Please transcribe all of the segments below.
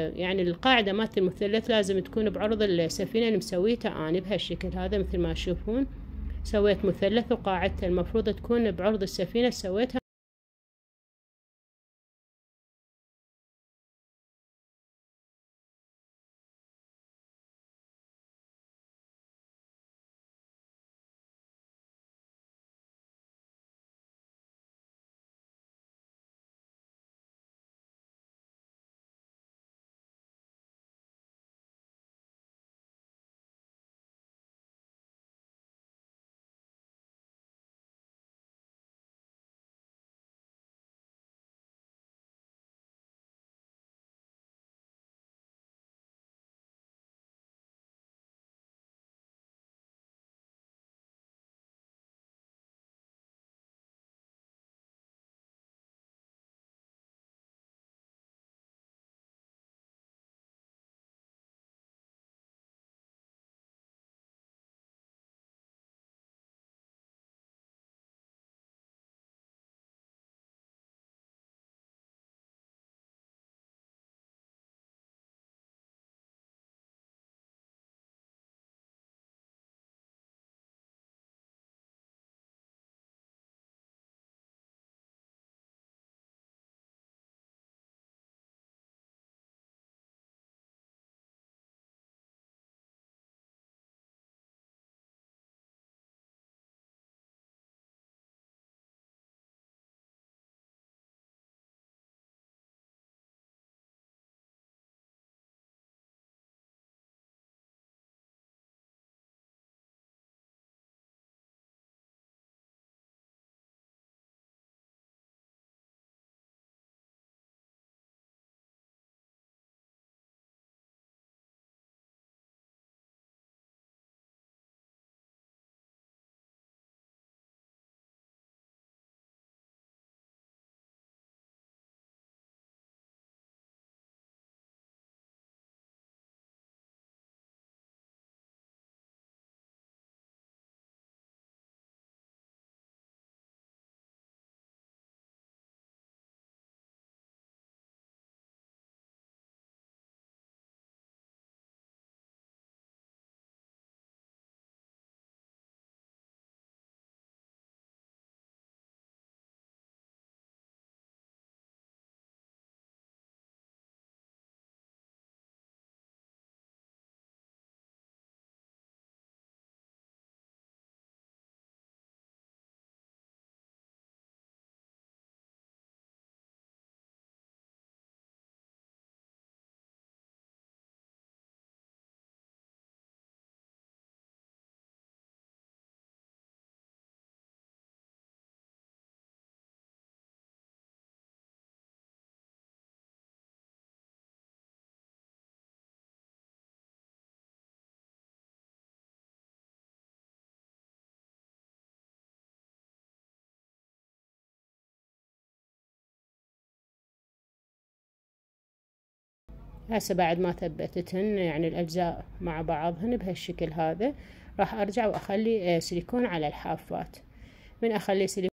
يعني القاعدة مالت المثلث لازم تكون بعرض السفينة اللي مسويتها أنا بهالشكل هذا مثل ما تشوفون سويت مثلث وقاعدته المفروض تكون بعرض السفينة سويتها هسه بعد ما ثبتتهن يعني الأجزاء مع بعضهن بهالشكل هذا راح أرجع وأخلي آه، سيليكون على الحافات من أخلي سيليكون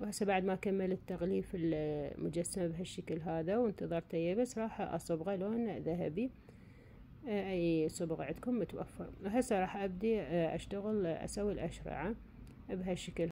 وهسه بعد ما كملت تغليف المجسم بهالشكل هذا وانتظرته يبس راح اصبغه لون ذهبي آه، اي صبغ عندكم متوفر وهسه راح ابدي آه، اشتغل اسوي الاشرعة بهالشكل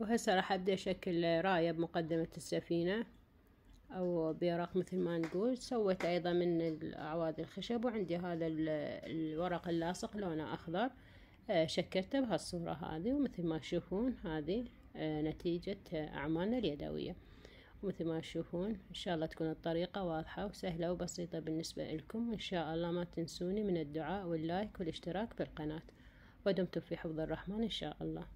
وهسه راح ابدأ شكل راية بمقدمة السفينة او بيرق مثل ما نقول سويت ايضا من اعواد الخشب وعندي هذا الورق اللاصق لونه اخضر آه، شكلته بهالصورة هذه ومثل ما تشوفون هذه آه، نتيجة اعمالنا اليدوية ومثل ما تشوفون ان شاء الله تكون الطريقة واضحة وسهلة وبسيطة بالنسبة لكم وان شاء الله ما تنسوني من الدعاء واللايك والاشتراك بالقناة ودمتم في حفظ الرحمن ان شاء الله